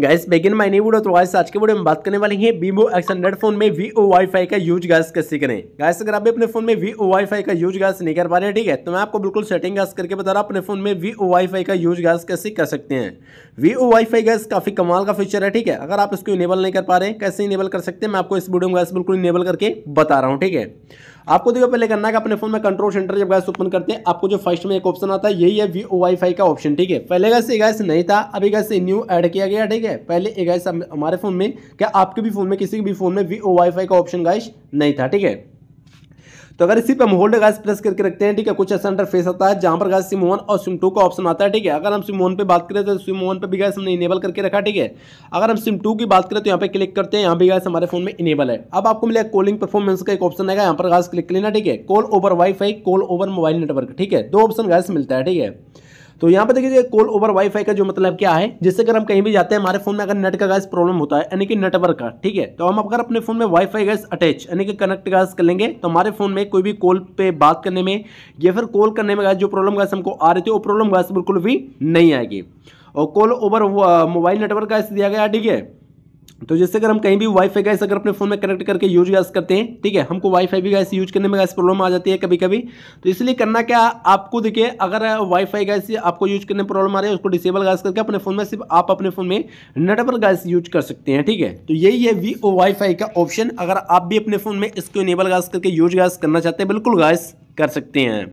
gas begin माई नहीं बुढ़ो तो गैस आज के वीडियो में बात करने वाले हैं वीवो एक्स हंड्रेड फोन में वी ओ फाई का यूज गैस कैसे करें गैस अगर आप भी अपने फोन में वी ओ फाई का यूज गैस नहीं कर पा रहे ठीक है तो मैं आपको बिल्कुल सेटिंग गैस करके बता रहा हूँ अपने फोन में वी ओ फाई का यूज गैस कैसे कर सकते हैं वी ओ फाई गैस काफी कमाल का फीचर है ठीक है अगर आप इसको इनेबल नहीं कर पा रहे कैसे इनेबल कर सकते हैं मैं आपको इस वीडियो में गैस बिल्कुल इनेबल करके बता रहा हूँ ठीक है आपको देखो पहले करना है कि अपने फोन में कंट्रोल सेंटर जब गैस ओपन करते हैं आपको जो फर्स्ट में एक ऑप्शन आता है यही है वाई फाई का ऑप्शन ठीक है पहले गैस गैस नहीं था अभी गैस न्यू ऐड किया गया ठीक है पहले ये गैस हमारे फोन में क्या आपके भी फोन में किसी भी फोन में वी ओ वाई फाई का ऑप्शन गैस नहीं था ठीक है तो अगर इसी पे हम होल्ड गैस प्रेस करके रखते हैं ठीक है कुछ ऐसा अंडर फेस आता है जहां पर गाइस सिम वन और सिम टू का ऑप्शन आता है ठीक है अगर हम सिम वन पे बात करें तो सिम वन पे भी गैस हमने इनेबल करके रखा ठीक है अगर हम सिम टू की बात करें तो यहाँ पे क्लिक करते हैं यहाँ भी गैस हमारे फोन में इनेबल है अब आपको मिलेगा कॉलिंग परफॉर्मेंस का एक ऑप्शन आएगा यहाँ पर गैस क्लिक लेना ठीक है call over wifi call over mobile network ठीक है दो ऑप्शन गाइस मिलता है ठीक है तो यहाँ पर देखिए कॉल ओवर वाईफाई का जो मतलब क्या है जिससे अगर हम कहीं भी जाते हैं हमारे फोन में अगर नेट का गैस प्रॉब्लम होता है यानी कि नेटवर्क का ठीक है तो हम अगर अपने फोन में वाईफाई गैस अटैच यानी कि कनेक्ट गैस कर लेंगे तो हमारे फोन में कोई भी कॉल पर बात करने में या फिर कॉल करने में गैस जो प्रॉब्लम गैस हमको आ रही थी वो प्रॉब्लम गैस बिल्कुल भी नहीं आएगी और call over mobile network guys दिया गया ठीक है तो जैसे अगर हम कहीं भी वाईफाई गैस अगर अपने फ़ोन में कनेक्ट करके यूज गैस करते हैं ठीक है हमको वाईफाई भी गैस यूज करने में गैस प्रॉब्लम आ जाती है कभी कभी तो इसलिए करना क्या आपको देखिए अगर वाईफाई गैस आपको यूज करने में प्रॉब्लम आ रही है उसको डिसेबल गैस करके अपने फ़ोन में सिर्फ आप अपने फ़ोन में नेटवर्क गैस यूज कर सकते हैं ठीक है तो यही है वी ओ वाईफाई का ऑप्शन अगर आप भी अपने फ़ोन में इसको इनेबल गैस करके यूज गैस करना चाहते हैं बिल्कुल गैस कर सकते हैं